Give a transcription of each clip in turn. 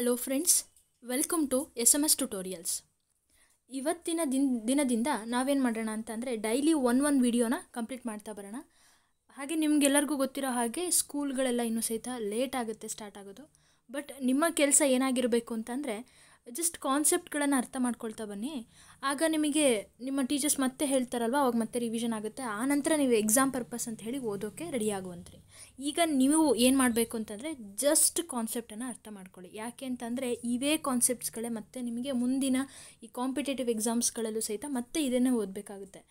hello friends welcome to S M S tutorials ಇವತ್ತಿನ ದಿನ ದಿನದಿಂದ ನಾವೇನು ಮಾಡೋಣ ಅಂತಂದರೆ ಡೈಲಿ ಒನ್ ಒನ್ ವಿಡಿಯೋನ ಕಂಪ್ಲೀಟ್ ಮಾಡ್ತಾ ಬರೋಣ ಹಾಗೆ ನಿಮಗೆಲ್ಲರಿಗೂ ಗೊತ್ತಿರೋ ಹಾಗೆ ಸ್ಕೂಲ್ಗಳೆಲ್ಲ ಇನ್ನೂ ಸಹಿತ ಲೇಟ್ ಆಗುತ್ತೆ ಸ್ಟಾರ್ಟ್ ಆಗೋದು ಬಟ್ ನಿಮ್ಮ ಕೆಲಸ ಏನಾಗಿರಬೇಕು ಅಂತಂದರೆ ಜಸ್ಟ್ ಕಾನ್ಸೆಪ್ಟ್ಗಳನ್ನು ಅರ್ಥ ಮಾಡ್ಕೊಳ್ತಾ ಬನ್ನಿ ಆಗ ನಿಮಗೆ ನಿಮ್ಮ ಟೀಚರ್ಸ್ ಮತ್ತೆ ಹೇಳ್ತಾರಲ್ವ ಅವಾಗ ಮತ್ತೆ ರಿವಿಷನ್ ಆಗುತ್ತೆ ಆ ನಂತರ ನೀವು ಎಕ್ಸಾಮ್ ಪರ್ಪಸ್ ಅಂತ ಹೇಳಿ ಓದೋಕ್ಕೆ ರೆಡಿ ಆಗುವಂತ್ರಿ ಈಗ ನೀವು ಏನು ಮಾಡಬೇಕು ಅಂತಂದರೆ ಜಸ್ಟ್ ಕಾನ್ಸೆಪ್ಟನ್ನು ಅರ್ಥ ಮಾಡ್ಕೊಳ್ಳಿ ಯಾಕೆ ಅಂತಂದರೆ ಇವೇ ಕಾನ್ಸೆಪ್ಟ್ಸ್ಗಳೇ ಮತ್ತೆ ನಿಮಗೆ ಮುಂದಿನ ಈ ಕಾಂಪಿಟೇಟಿವ್ ಎಕ್ಸಾಮ್ಸ್ಗಳಲ್ಲೂ ಸಹಿತ ಮತ್ತೆ ಇದನ್ನೇ ಓದಬೇಕಾಗುತ್ತೆ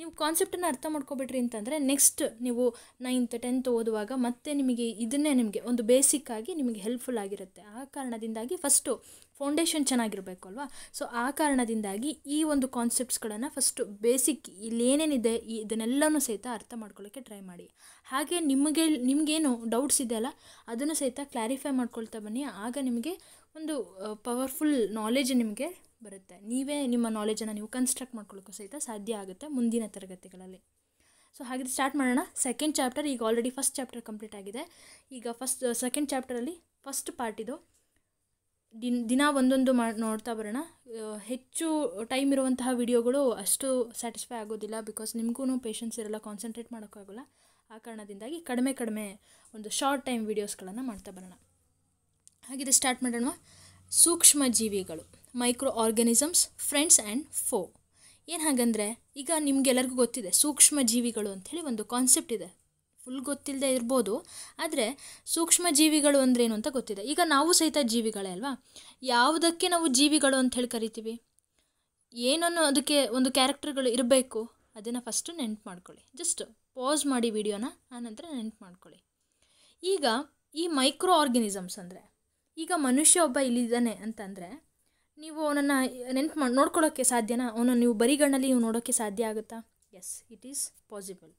ನೀವು ಕಾನ್ಸೆಪ್ಟನ್ನು ಅರ್ಥ ಮಾಡ್ಕೊಬಿಟ್ರಿ ಅಂತಂದರೆ ನೆಕ್ಸ್ಟ್ ನೀವು ನೈನ್ತ್ ಟೆಂತ್ ಓದುವಾಗ ಮತ್ತೆ ನಿಮಗೆ ಇದನ್ನೇ ನಿಮಗೆ ಒಂದು ಬೇಸಿಕ್ಕಾಗಿ ನಿಮಗೆ ಹೆಲ್ಪ್ಫುಲ್ ಆಗಿರುತ್ತೆ ಆ ಕಾರಣದಿಂದಾಗಿ ಫಸ್ಟು ಫೌಂಡೇಶನ್ ಚೆನ್ನಾಗಿರಬೇಕು ಅಲ್ವಾ ಸೊ ಆ ಕಾರಣದಿಂದಾಗಿ ಈ ಒಂದು ಕಾನ್ಸೆಪ್ಟ್ಸ್ಗಳನ್ನು ಫಸ್ಟು ಬೇಸಿಕ್ ಇಲ್ಲೇನೇನಿದೆ ಇದನ್ನೆಲ್ಲನೂ ಸಹಿತ ಅರ್ಥ ಮಾಡ್ಕೊಳ್ಳೋಕ್ಕೆ ಟ್ರೈ ಮಾಡಿ ಹಾಗೆ ನಿಮಗೆ ನಿಮಗೇನು ಡೌಟ್ಸ್ ಇದೆಯಲ್ಲ ಅದನ್ನು ಸಹಿತ ಕ್ಲಾರಿಫೈ ಮಾಡ್ಕೊಳ್ತಾ ಬನ್ನಿ ಆಗ ನಿಮಗೆ ಒಂದು ಪವರ್ಫುಲ್ ನಾಲೆಜ್ ನಿಮಗೆ ಬರುತ್ತೆ ನೀವೇ ನಿಮ್ಮ ನಾಲೆಜನ್ನು ನೀವು ಕನ್ಸ್ಟ್ರಕ್ಟ್ ಮಾಡ್ಕೊಳ್ಳೋಕ್ಕೂ ಸಹಿತ ಸಾಧ್ಯ ಆಗುತ್ತೆ ಮುಂದಿನ ತರಗತಿಗಳಲ್ಲಿ ಸೊ ಹಾಗಿದ್ರೆ ಸ್ಟಾರ್ಟ್ ಮಾಡೋಣ ಸೆಕೆಂಡ್ ಚಾಪ್ಟರ್ ಈಗ ಆಲ್ರೆಡಿ ಫಸ್ಟ್ ಚಾಪ್ಟರ್ ಕಂಪ್ಲೀಟ್ ಆಗಿದೆ ಈಗ ಫಸ್ಟ್ ಸೆಕೆಂಡ್ ಚಾಪ್ಟರಲ್ಲಿ ಫಸ್ಟ್ ಪಾರ್ಟ್ ಇದು ದಿನ ದಿನ ಒಂದೊಂದು ಮಾ ನೋಡ್ತಾ ಬರೋಣ ಹೆಚ್ಚು ಟೈಮ್ ಇರುವಂತಹ ವಿಡಿಯೋಗಳು ಅಷ್ಟು ಸ್ಯಾಟಿಸ್ಫೈ ಆಗೋದಿಲ್ಲ ಬಿಕಾಸ್ ನಿಮಗೂ ಪೇಷನ್ಸ್ ಇರಲ್ಲ ಕಾನ್ಸಂಟ್ರೇಟ್ ಮಾಡೋಕ್ಕಾಗಲ್ಲ ಆ ಕಾರಣದಿಂದಾಗಿ ಕಡಿಮೆ ಕಡಿಮೆ ಒಂದು ಶಾರ್ಟ್ ಟೈಮ್ ವೀಡಿಯೋಸ್ಗಳನ್ನು ಮಾಡ್ತಾ ಬರೋಣ ಹಾಗಿದ್ರೆ ಸ್ಟಾರ್ಟ್ ಮಾಡೋಣ ಸೂಕ್ಷ್ಮ ಜೀವಿಗಳು ಮೈಕ್ರೋ ಆರ್ಗ್ಯಾನಿಸಮ್ಸ್ ಫ್ರೆಂಡ್ಸ್ ಆ್ಯಂಡ್ ಫೋ ಏನು ಹಾಗಂದರೆ ಈಗ ನಿಮಗೆಲ್ಲರಿಗೂ ಗೊತ್ತಿದೆ ಸೂಕ್ಷ್ಮ ಜೀವಿಗಳು ಅಂಥೇಳಿ ಒಂದು ಕಾನ್ಸೆಪ್ಟ್ ಇದೆ ಫುಲ್ ಗೊತ್ತಿಲ್ಲದೆ ಇರ್ಬೋದು ಆದರೆ ಸೂಕ್ಷ್ಮ ಜೀವಿಗಳು ಏನು ಅಂತ ಗೊತ್ತಿದೆ ಈಗ ನಾವು ಸಹಿತ ಜೀವಿಗಳೇ ಅಲ್ವಾ ಯಾವುದಕ್ಕೆ ನಾವು ಜೀವಿಗಳು ಅಂತ ಹೇಳಿ ಕರಿತೀವಿ ಏನನ್ನು ಅದಕ್ಕೆ ಒಂದು ಕ್ಯಾರೆಕ್ಟರ್ಗಳು ಇರಬೇಕು ಅದನ್ನು ಫಸ್ಟು ನೆನ್ಪು ಮಾಡ್ಕೊಳ್ಳಿ ಜಸ್ಟ್ ಪಾಸ್ ಮಾಡಿ ವಿಡಿಯೋನ ಆನಂತರ ನೆನ್ಪು ಮಾಡ್ಕೊಳ್ಳಿ ಈಗ ಈ ಮೈಕ್ರೋ ಆರ್ಗ್ಯಾನಿಸಮ್ಸ್ ಅಂದರೆ ಈಗ ಮನುಷ್ಯ ಒಬ್ಬ ಇಲ್ಲಿದ್ದಾನೆ ಅಂತಂದರೆ ನೀವು ಅವನನ್ನು ನೆನ್ಪು ಮಾಡಿ ನೋಡ್ಕೊಳ್ಳೋಕ್ಕೆ ಸಾಧ್ಯನಾ ಅವನನ್ನು ನೀವು ಬರಿಗಣ್ಣಲ್ಲಿ ನೀವು ನೋಡೋಕ್ಕೆ ಸಾಧ್ಯ ಆಗುತ್ತಾ ಎಸ್ ಇಟ್ ಈಸ್ ಪಾಸಿಬಲ್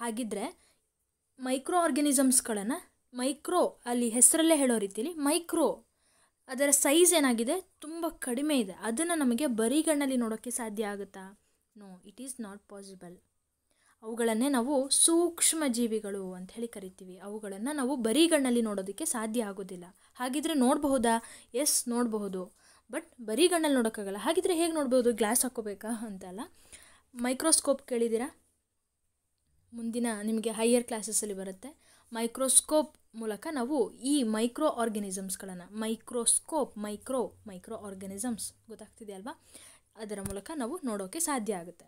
ಹಾಗಿದ್ದರೆ ಮೈಕ್ರೋ ಆರ್ಗ್ಯಾನಿಸಮ್ಸ್ಗಳನ್ನು ಮೈಕ್ರೋ ಅಲ್ಲಿ ಹೆಸರಲ್ಲೇ ಹೇಳೋ ರೀತಿಯಲ್ಲಿ ಮೈಕ್ರೋ ಅದರ ಸೈಜ್ ಏನಾಗಿದೆ ತುಂಬ ಕಡಿಮೆ ಇದೆ ಅದನ್ನು ನಮಗೆ ಬರಿಗಣ್ಣಲ್ಲಿ ನೋಡೋಕ್ಕೆ ಸಾಧ್ಯ ಆಗುತ್ತಾ no it is not possible ಅವುಗಳನ್ನೇ ನಾವು ಸೂಕ್ಷ್ಮ ಜೀವಿಗಳು ಅಂತ ಹೇಳಿ ಕರಿತೀವಿ ಅವುಗಳನ್ನು ನಾವು ಬರಿಗಣ್ಣಲ್ಲಿ ನೋಡೋದಕ್ಕೆ ಸಾಧ್ಯ ಆಗೋದಿಲ್ಲ ಹಾಗಿದ್ರೆ ನೋಡಬಹುದಾ ಎಸ್ ನೋಡಬಹುದು ಬಟ್ ಬರೀ ಗಣ್ಣಲ್ಲಿ ನೋಡೋಕ್ಕಾಗಲ್ಲ ಹಾಗಿದ್ರೆ ಹೇಗೆ ನೋಡ್ಬೋದು ಗ್ಲಾಸ್ ಹಾಕೋಬೇಕಾ ಅಲ್ಲ ಮೈಕ್ರೋಸ್ಕೋಪ್ ಕೇಳಿದ್ದೀರಾ ಮುಂದಿನ ನಿಮಗೆ ಹೈಯರ್ ಕ್ಲಾಸಸ್ಸಲ್ಲಿ ಬರುತ್ತೆ ಮೈಕ್ರೋಸ್ಕೋಪ್ ಮೂಲಕ ನಾವು ಈ ಮೈಕ್ರೋ ಆರ್ಗನಿಸಮ್ಸ್ಗಳನ್ನು ಮೈಕ್ರೋಸ್ಕೋಪ್ ಮೈಕ್ರೋ ಮೈಕ್ರೋ ಆರ್ಗನಿಸಮ್ಸ್ ಗೊತ್ತಾಗ್ತಿದೆ ಅಲ್ವಾ ಅದರ ಮೂಲಕ ನಾವು ನೋಡೋಕ್ಕೆ ಸಾಧ್ಯ ಆಗುತ್ತೆ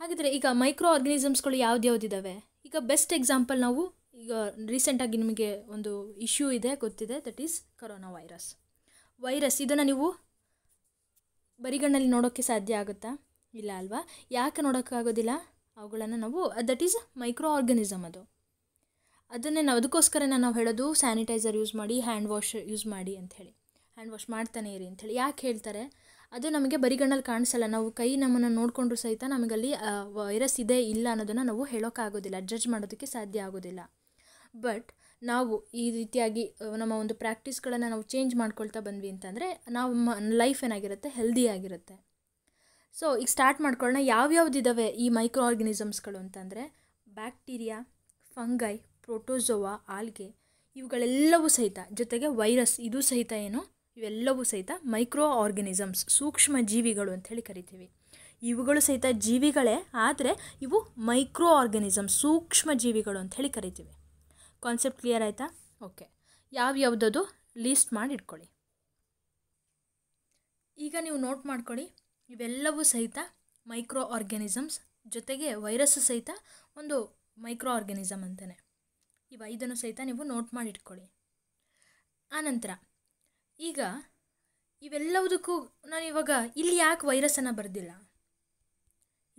ಹಾಗಿದ್ರೆ ಈಗ ಮೈಕ್ರೋ ಆರ್ಗ್ಯಾನಿಸಮ್ಸ್ಗಳು ಯಾವ್ದ್ಯಾವ್ದಿದ್ದಾವೆ ಈಗ ಬೆಸ್ಟ್ ಎಕ್ಸಾಂಪಲ್ ನಾವು ಈಗ ರೀಸೆಂಟಾಗಿ ನಿಮಗೆ ಒಂದು ಇಶ್ಯೂ ಇದೆ ಗೊತ್ತಿದೆ that is corona virus virus ಇದನ್ನು ನೀವು ಬರಿಗಣ್ಣಲ್ಲಿ ನೋಡೋಕ್ಕೆ ಸಾಧ್ಯ ಆಗುತ್ತಾ ಇಲ್ಲ ಅಲ್ವಾ ಯಾಕೆ ನೋಡೋಕ್ಕಾಗೋದಿಲ್ಲ ಅವುಗಳನ್ನು ನಾವು ದಟ್ ಈಸ್ ಮೈಕ್ರೋ ಆರ್ಗನಿಸಮ್ ಅದು ಅದನ್ನೇ ನಾವು ಅದಕ್ಕೋಸ್ಕರನೇ ನಾವು ಹೇಳೋದು ಸ್ಯಾನಿಟೈಸರ್ ಯೂಸ್ ಮಾಡಿ ಹ್ಯಾಂಡ್ ವಾಶ್ ಯೂಸ್ ಮಾಡಿ ಅಂಥೇಳಿ ಹ್ಯಾಂಡ್ ವಾಶ್ ಮಾಡ್ತಾನೆ ಇರಿ ಅಂಥೇಳಿ ಯಾಕೆ ಹೇಳ್ತಾರೆ ಅದು ನಮಗೆ ಬರಿಗಣ್ಣಲ್ಲಿ ಕಾಣಿಸಲ್ಲ ನಾವು ಕೈ ನಮ್ಮನ್ನು ನೋಡಿಕೊಂಡ್ರೂ ಸಹಿತ ನಮಗಲ್ಲಿ ವೈರಸ್ ಇದೆ ಇಲ್ಲ ಅನ್ನೋದನ್ನು ನಾವು ಹೇಳೋಕ್ಕಾಗೋದಿಲ್ಲ ಜಡ್ಜ್ ಮಾಡೋದಕ್ಕೆ ಸಾಧ್ಯ ಆಗೋದಿಲ್ಲ ಬಟ್ ನಾವು ಈ ರೀತಿಯಾಗಿ ನಮ್ಮ ಒಂದು ಪ್ರಾಕ್ಟೀಸ್ಗಳನ್ನು ನಾವು ಚೇಂಜ್ ಮಾಡ್ಕೊಳ್ತಾ ಬಂದ್ವಿ ಅಂತಂದರೆ ನಮ್ಮ ಲೈಫ್ ಏನಾಗಿರುತ್ತೆ ಹೆಲ್ದಿ ಆಗಿರುತ್ತೆ ಸೊ ಈಗ ಸ್ಟಾರ್ಟ್ ಮಾಡ್ಕೊಳ್ಳೋಣ ಇದ್ದಾವೆ ಈ ಮೈಕ್ರೋ ಆರ್ಗನಿಸಮ್ಸ್ಗಳು ಅಂತಂದರೆ ಬ್ಯಾಕ್ಟೀರಿಯಾ ಫಂಗೈ ಪ್ರೋಟೋಜೋವಾ ಆಲ್ಗೆ ಇವುಗಳೆಲ್ಲವೂ ಸಹಿತ ಜೊತೆಗೆ ವೈರಸ್ ಇದು ಸಹಿತ ಏನು ಇವೆಲ್ಲವೂ ಸಹಿತ ಮೈಕ್ರೋ ಆರ್ಗನಿಸಮ್ಸ್ ಸೂಕ್ಷ್ಮ ಜೀವಿಗಳು ಅಂಥೇಳಿ ಕರಿತೀವಿ ಇವುಗಳು ಸಹಿತ ಜೀವಿಗಳೇ ಆದರೆ ಇವು ಮೈಕ್ರೋ ಆರ್ಗನಿಸಮ್ ಸೂಕ್ಷ್ಮ ಜೀವಿಗಳು ಅಂಥೇಳಿ ಕರಿತೀವಿ ಕಾನ್ಸೆಪ್ಟ್ ಕ್ಲಿಯರ್ ಆಯಿತಾ ಓಕೆ ಯಾವ ಲೀಸ್ಟ್ ಮಾಡಿ ಇಟ್ಕೊಳ್ಳಿ ಈಗ ನೀವು ನೋಟ್ ಮಾಡ್ಕೊಳ್ಳಿ ಇವೆಲ್ಲವೂ ಸಹಿತ ಮೈಕ್ರೋ ಆರ್ಗ್ಯಾನಿಸಮ್ಸ್ ಜೊತೆಗೆ ವೈರಸ್ ಸಹಿತ ಒಂದು ಮೈಕ್ರೋ ಆರ್ಗ್ಯಾನಿಸಮ್ ಅಂತಲೇ ಈ ಐದನ್ನು ಸಹಿತ ನೀವು ನೋಟ್ ಮಾಡಿ ಇಟ್ಕೊಳ್ಳಿ ಆನಂತರ ಈಗ ಇವೆಲ್ಲವುದಕ್ಕೂ ನಾನು ಇವಾಗ ಇಲ್ಲಿ ಯಾಕೆ ವೈರಸ್ಸನ್ನು ಬರೆದಿಲ್ಲ